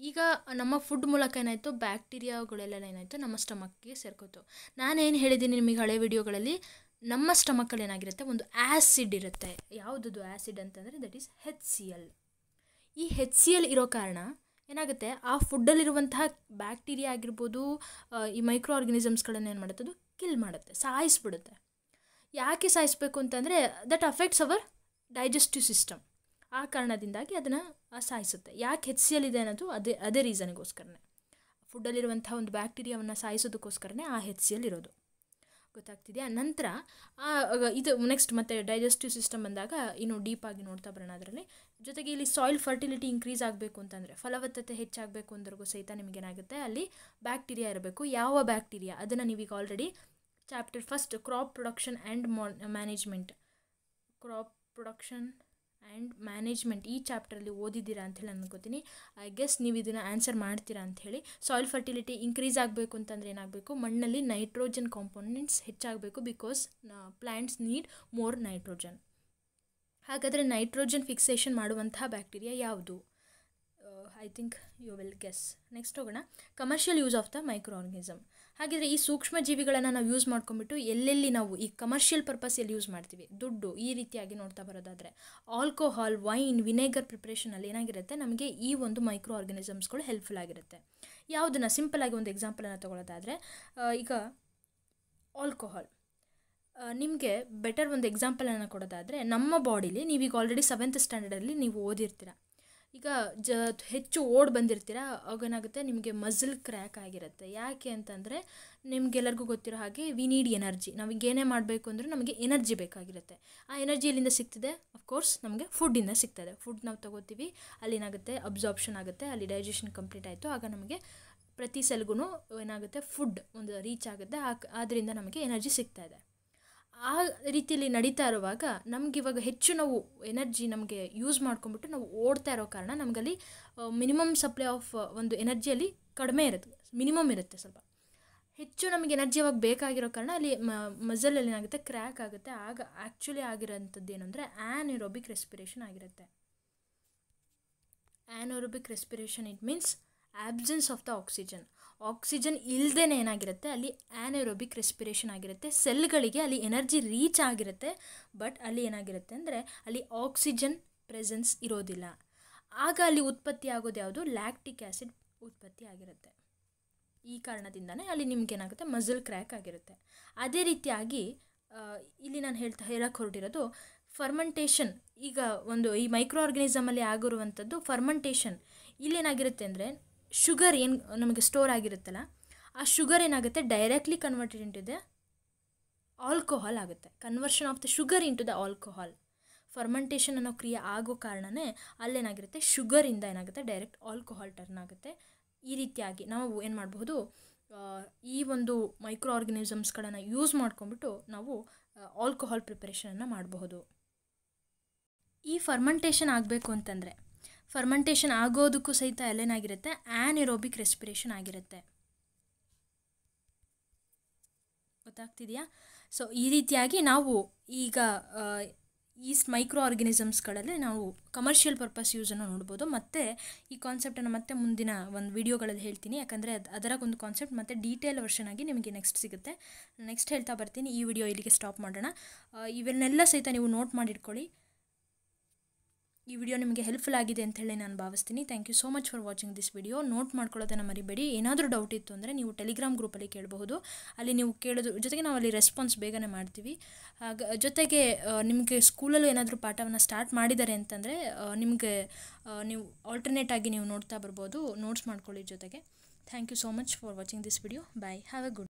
ಈಗ ನಮ್ಮ ಫುಡ್ ಮೂಲಕ ಏನಾಯಿತು ಬ್ಯಾಕ್ಟೀರಿಯಾಗಳೆಲ್ಲ ಏನಾಯಿತು ನಮ್ಮ ಸ್ಟಮಕ್ಗೆ ಸೇರ್ಕೋತು ನಾನೇನು ಹೇಳಿದ್ದೀನಿ ನಿಮಗೆ ಹಳೆ ವಿಡಿಯೋಗಳಲ್ಲಿ ನಮ್ಮ ಸ್ಟಮಕ್ಕಲ್ಲಿ ಏನಾಗಿರುತ್ತೆ ಒಂದು ಆ್ಯಸಿಡ್ ಇರುತ್ತೆ ಯಾವುದದು ಆ್ಯಸಿಡ್ ಅಂತಂದರೆ that is H C L ಈ ಹೆಚ್ ಸಿ ಎಲ್ ಇರೋ ಕಾರಣ ಏನಾಗುತ್ತೆ ಆ ಫುಡ್ಡಲ್ಲಿರುವಂತಹ ಬ್ಯಾಕ್ಟೀರಿಯಾ ಆಗಿರ್ಬೋದು ಈ ಮೈಕ್ರೋ ಆರ್ಗನಿಸಮ್ಸ್ಗಳನ್ನು ಏನು ಮಾಡುತ್ತೆ ಅದು ಕಿಲ್ ಮಾಡುತ್ತೆ ಸಾಯಿಸ್ಬಿಡುತ್ತೆ ಯಾಕೆ ಸಾಯಿಸಬೇಕು ಅಂತಂದರೆ that affects our digestive system ಆ ಕಾರಣದಿಂದಾಗಿ ಅದನ್ನು ಸಾಯಿಸುತ್ತೆ ಯಾಕೆ ಹೆಚ್ಚಿಯಲ್ಲಿದೆ ಅನ್ನೋದು ಅದೇ ಅದೇ ರೀಸನ್ಗೋಸ್ಕರನೇ ಫುಡ್ಡಲ್ಲಿರುವಂಥ ಒಂದು ಬ್ಯಾಕ್ಟೀರಿಯಾವನ್ನು ಸಾಯಿಸೋದಕ್ಕೋಸ್ಕರನೇ ಆ ಹೆಚ್ಚಿಯಲ್ಲಿರೋದು ಗೊತ್ತಾಗ್ತಿದೆಯಾ ನಂತರ ಆ ಇದು ನೆಕ್ಸ್ಟ್ ಮತ್ತೆ ಡೈಜೆಸ್ಟಿವ್ ಸಿಸ್ಟಮ್ ಬಂದಾಗ ಇನ್ನು ಡೀಪಾಗಿ ನೋಡ್ತಾ ಬರೋಣ ಅದರಲ್ಲಿ ಜೊತೆಗೆ ಇಲ್ಲಿ ಸಾಯಿಲ್ ಫರ್ಟಿಲಿಟಿ ಇನ್ಕ್ರೀಸ್ ಆಗಬೇಕು ಅಂತಂದರೆ ಫಲವತ್ತತೆ ಹೆಚ್ಚಾಗಬೇಕು ಅಂದ್ರಿಗೂ ಸಹಿತ ನಿಮಗೇನಾಗುತ್ತೆ ಅಲ್ಲಿ ಬ್ಯಾಕ್ಟೀರಿಯಾ ಇರಬೇಕು ಯಾವ ಬ್ಯಾಕ್ಟೀರಿಯಾ ಅದನ್ನು ನೀವೀಗ already chapter first crop production and and management crop production and management ಈ ಚಾಪ್ಟರಲ್ಲಿ ಓದಿದ್ದೀರಾ ನಾನು ಅನ್ಕೋತೀನಿ ಐ ಗೆಸ್ ನೀವು ಇದನ್ನು ಆನ್ಸರ್ ಮಾಡ್ತೀರಾ ಅಂಥೇಳಿ ಸಾಯಿಲ್ ಫರ್ಟಿಲಿಟಿ ಇನ್ಕ್ರೀಸ್ ಆಗಬೇಕು ಅಂತಂದರೆ ಏನಾಗಬೇಕು ಮಣ್ಣಲ್ಲಿ ನೈಟ್ರೋಜನ್ ಕಾಂಪೋನೆಂಟ್ಸ್ ಹೆಚ್ಚಾಗಬೇಕು because plants need more nitrogen ಹಾಗಾದರೆ ನೈಟ್ರೋಜನ್ ಫಿಕ್ಸೇಷನ್ ಮಾಡುವಂತಹ ಬ್ಯಾಕ್ಟೀರಿಯಾ ಯಾವುದು I think you will guess next ಹೋಗೋಣ commercial use of the micro organism ಹಾಗಿದ್ರೆ ಈ ಸೂಕ್ಷ್ಮ ಜೀವಿಗಳನ್ನು ನಾವು ಯೂಸ್ ಮಾಡ್ಕೊಂಬಿಟ್ಟು ಎಲ್ಲೆಲ್ಲಿ ನಾವು ಈ ಕಮರ್ಷಿಯಲ್ ಪರ್ಪಸಲ್ಲಿ ಯೂಸ್ ಮಾಡ್ತೀವಿ ದುಡ್ಡು ಈ ರೀತಿಯಾಗಿ ನೋಡ್ತಾ ಬರೋದಾದರೆ ಆಲ್ಕೋಹಾಲ್ ವೈನ್ ವಿನೆಗರ್ ಪ್ರಿಪ್ರೇಷನಲ್ಲಿ ಏನಾಗಿರುತ್ತೆ ನಮಗೆ ಈ ಒಂದು ಮೈಕ್ರೋ ಆರ್ಗನಿಸಮ್ಸ್ಗಳು ಹೆಲ್ಪ್ಫುಲ್ ಆಗಿರುತ್ತೆ ಯಾವುದನ್ನು ಆಗಿ ಒಂದು ಎಕ್ಸಾಂಪಲನ್ನು ತೊಗೊಳೋದಾದರೆ ಈಗ ಆಲ್ಕೋಹಾಲ್ ನಿಮಗೆ ಬೆಟರ್ ಒಂದು ಎಕ್ಸಾಂಪಲನ್ನು ಕೊಡೋದಾದರೆ ನಮ್ಮ ಬಾಡಿಲಿ ನೀವೀಗ ಆಲ್ರೆಡಿ ಸೆವೆಂತ್ ಸ್ಟ್ಯಾಂಡರ್ಡಲ್ಲಿ ನೀವು ಓದಿರ್ತೀರ ಈಗ ಜ ಹೆಚ್ಚು ಓಡಿ ಬಂದಿರ್ತೀರ ಆಗೇನಾಗುತ್ತೆ ನಿಮಗೆ ಮಝಲ್ ಕ್ರ್ಯಾಕ್ ಆಗಿರುತ್ತೆ ಯಾಕೆ ಅಂತಂದರೆ ನಿಮ್ಗೆಲ್ಲರಿಗೂ ಗೊತ್ತಿರೋ ಹಾಗೆ ವಿ ನೀಡ್ ಎನರ್ಜಿ ನಮಗೆ ಏನೇ ಮಾಡಬೇಕು ಅಂದರೂ ನಮಗೆ ಎನರ್ಜಿ ಬೇಕಾಗಿರುತ್ತೆ ಆ ಎನರ್ಜಿ ಎಲ್ಲಿಂದ ಸಿಗ್ತದೆ ಅಫ್ಕೋರ್ಸ್ ನಮಗೆ ಫುಡ್ಡಿಂದ ಸಿಗ್ತದೆ ಫುಡ್ ನಾವು ಅಲ್ಲಿ ಏನಾಗುತ್ತೆ ಅಬ್ಸಾರ್ಪ್ಷನ್ ಆಗುತ್ತೆ ಅಲ್ಲಿ ಡೈಜೆಷನ್ ಕಂಪ್ಲೀಟ್ ಆಯಿತು ಆಗ ನಮಗೆ ಪ್ರತಿ ಸೆಲ್ಗೂ ಏನಾಗುತ್ತೆ ಫುಡ್ ಒಂದು ರೀಚ್ ಆಗುತ್ತೆ ಅದರಿಂದ ನಮಗೆ ಎನರ್ಜಿ ಸಿಗ್ತಾಯಿದೆ ಆ ರೀತಿಯಲ್ಲಿ ನಡೀತಾ ಇರುವಾಗ ಇವಾಗ ಹೆಚ್ಚು ನಾವು ಎನರ್ಜಿ ನಮಗೆ ಯೂಸ್ ಮಾಡ್ಕೊಂಡ್ಬಿಟ್ಟು ನಾವು ಓಡ್ತಾ ಇರೋ ಕಾರಣ ನಮಗಲ್ಲಿ ಮಿನಿಮಮ್ ಸಪ್ಲೈ ಆಫ್ ಒಂದು ಎನರ್ಜಿಯಲ್ಲಿ ಕಡಿಮೆ ಇರುತ್ತೆ ಮಿನಿಮಮ್ ಇರುತ್ತೆ ಸ್ವಲ್ಪ ಹೆಚ್ಚು ನಮಗೆ ಎನರ್ಜಿ ಅವಾಗ ಬೇಕಾಗಿರೋ ಕಾರಣ ಅಲ್ಲಿ ಮಜಲಲ್ಲಿ ಏನಾಗುತ್ತೆ ಕ್ರ್ಯಾಕ್ ಆಗುತ್ತೆ ಆಗ ಆ್ಯಕ್ಚುಲಿ ಆಗಿರೋಂಥದ್ದು ಏನಂದರೆ ಅಂದರೆ ಇರೋಬಿಕ್ ರೆಸ್ಪಿರೇಷನ್ ಆಗಿರುತ್ತೆ aerobic respiration it means absence of the oxygen oxygen ಇಲ್ಲದೇನೆ ಏನಾಗಿರುತ್ತೆ ಅಲ್ಲಿ ಆ್ಯನರೋಬಿಕ್ ರೆಸ್ಪಿರೇಷನ್ ಆಗಿರುತ್ತೆ ಸೆಲ್ಗಳಿಗೆ ಅಲ್ಲಿ ಎನರ್ಜಿ ರೀಚ್ ಆಗಿರುತ್ತೆ ಬಟ್ ಅಲ್ಲಿ ಏನಾಗಿರುತ್ತೆ ಅಂದರೆ ಅಲ್ಲಿ ಆಕ್ಸಿಜನ್ ಪ್ರೆಸೆನ್ಸ್ ಇರೋದಿಲ್ಲ ಆಗ ಅಲ್ಲಿ ಉತ್ಪತ್ತಿ ಆಗೋದು ಯಾವುದು ಲ್ಯಾಕ್ಟಿಕ್ ಆ್ಯಸಿಡ್ ಉತ್ಪತ್ತಿ ಆಗಿರುತ್ತೆ ಈ ಕಾರಣದಿಂದನೇ ಅಲ್ಲಿ ಏನಾಗುತ್ತೆ ಮಸಲ್ ಕ್ರ್ಯಾಕ್ ಆಗಿರುತ್ತೆ ಅದೇ ರೀತಿಯಾಗಿ ಇಲ್ಲಿ ನಾನು ಹೇಳ್ತಾ ಹೇಳಕ್ಕೆ ಹೊರಟಿರೋದು ಫರ್ಮಂಟೇಷನ್ ಈಗ ಒಂದು ಈ ಮೈಕ್ರೋ ಆರ್ಗನಿಸಮಲ್ಲಿ ಆಗಿರುವಂಥದ್ದು ಫರ್ಮಂಟೇಷನ್ ಇಲ್ಲೇನಾಗಿರುತ್ತೆ ಅಂದರೆ ಶುಗರ್ ಏನು ನಮಗೆ ಸ್ಟೋರ್ ಆಗಿರುತ್ತಲ್ಲ ಆ ಶುಗರ್ ಏನಾಗುತ್ತೆ directly converted into the alcohol ಆಗುತ್ತೆ conversion of the sugar into the alcohol fermentation ಅನ್ನೋ ಕ್ರಿಯೆ ಆಗೋ ಕಾರಣವೇ ಅಲ್ಲೇನಾಗಿರುತ್ತೆ ಶುಗರಿಂದ ಏನಾಗುತ್ತೆ ಡೈರೆಕ್ಟ್ ಆಲ್ಕೋಹಾಲ್ ಟರ್ನ್ ಆಗುತ್ತೆ ಈ ರೀತಿಯಾಗಿ ನಾವು ಏನು ಮಾಡಬಹುದು ಈ ಒಂದು ಮೈಕ್ರೋ ಆರ್ಗನಿಸಮ್ಸ್ಗಳನ್ನು ಯೂಸ್ ಮಾಡ್ಕೊಂಬಿಟ್ಟು ನಾವು ಆಲ್ಕೋಹಾಲ್ ಪ್ರಿಪರೇಷನನ್ನು ಮಾಡಬಹುದು ಈ ಫರ್ಮೆಂಟೇಷನ್ ಆಗಬೇಕು ಅಂತಂದರೆ ಫರ್ಮೆಂಟೇಷನ್ ಆಗೋದಕ್ಕೂ ಸಹಿತ ಆ್ಯನ್ ಆ್ಯನಿರೋಬಿಕ್ ರೆಸ್ಪಿರೇಷನ್ ಆಗಿರುತ್ತೆ ಗೊತ್ತಾಗ್ತಿದೆಯಾ ಸೊ ಈ ರೀತಿಯಾಗಿ ನಾವು ಈಗ ಈಸ್ಟ್ ಮೈಕ್ರೋ ಆರ್ಗನಿಸಮ್ಸ್ಗಳಲ್ಲಿ ನಾವು ಕಮರ್ಷಿಯಲ್ ಪರ್ಪಸ್ ಯೂಸನ್ನು ನೋಡ್ಬೋದು ಮತ್ತು ಈ ಕಾನ್ಸೆಪ್ಟನ್ನು ಮತ್ತೆ ಮುಂದಿನ ಒಂದು ವೀಡಿಯೋಗಳಲ್ಲಿ ಹೇಳ್ತೀನಿ ಯಾಕಂದರೆ ಅದು ಅದರ ಒಂದು ಕಾನ್ಸೆಪ್ಟ್ ಮತ್ತು ಡೀಟೇಲ್ ವರ್ಷನ್ ಆಗಿ ನಿಮಗೆ ನೆಕ್ಸ್ಟ್ ಸಿಗುತ್ತೆ ನೆಕ್ಸ್ಟ್ ಹೇಳ್ತಾ ಬರ್ತೀನಿ ಈ ವಿಡಿಯೋ ಇಲ್ಲಿಗೆ ಸ್ಟಾಪ್ ಮಾಡೋಣ ಇವನ್ನೆಲ್ಲ ಸಹಿತ ನೀವು ನೋಟ್ ಮಾಡಿಟ್ಕೊಳ್ಳಿ ಈ ವಿಡಿಯೋ ನಿಮಗೆ ಹೆಲ್ಪ್ಫುಲ್ ಆಗಿದೆ ಅಂತ ಹೇಳಿ ನಾನು ಭಾವಿಸ್ತೀನಿ thank you so much for watching this video note ಮಾಡ್ಕೊಳ್ಳೋದನ್ನು ಮರಿಬೇಡಿ ಏನಾದರೂ ಡೌಟ್ ಇತ್ತು ಅಂದರೆ ನೀವು ಟೆಲಿಗ್ರಾಮ್ ಗ್ರೂಪಲ್ಲಿ ಕೇಳಬಹುದು ಅಲ್ಲಿ ನೀವು ಕೇಳೋದು ಜೊತೆಗೆ ನಾವು ಅಲ್ಲಿ ರೆಸ್ಪಾನ್ಸ್ ಬೇಗನೆ ಮಾಡ್ತೀವಿ ಜೊತೆಗೆ ನಿಮಗೆ ಸ್ಕೂಲಲ್ಲೂ ಏನಾದರೂ ಪಾಠವನ್ನು ಸ್ಟಾರ್ಟ್ ಮಾಡಿದ್ದಾರೆ ಅಂತಂದರೆ ನಿಮಗೆ ನೀವು ಆಲ್ಟರ್ನೇಟ್ ಆಗಿ ನೀವು ನೋಡ್ತಾ ಬರ್ಬೋದು ನೋಟ್ಸ್ ಮಾಡ್ಕೊಳ್ಳಿ ಜೊತೆಗೆ thank you so much for watching this video bye have a good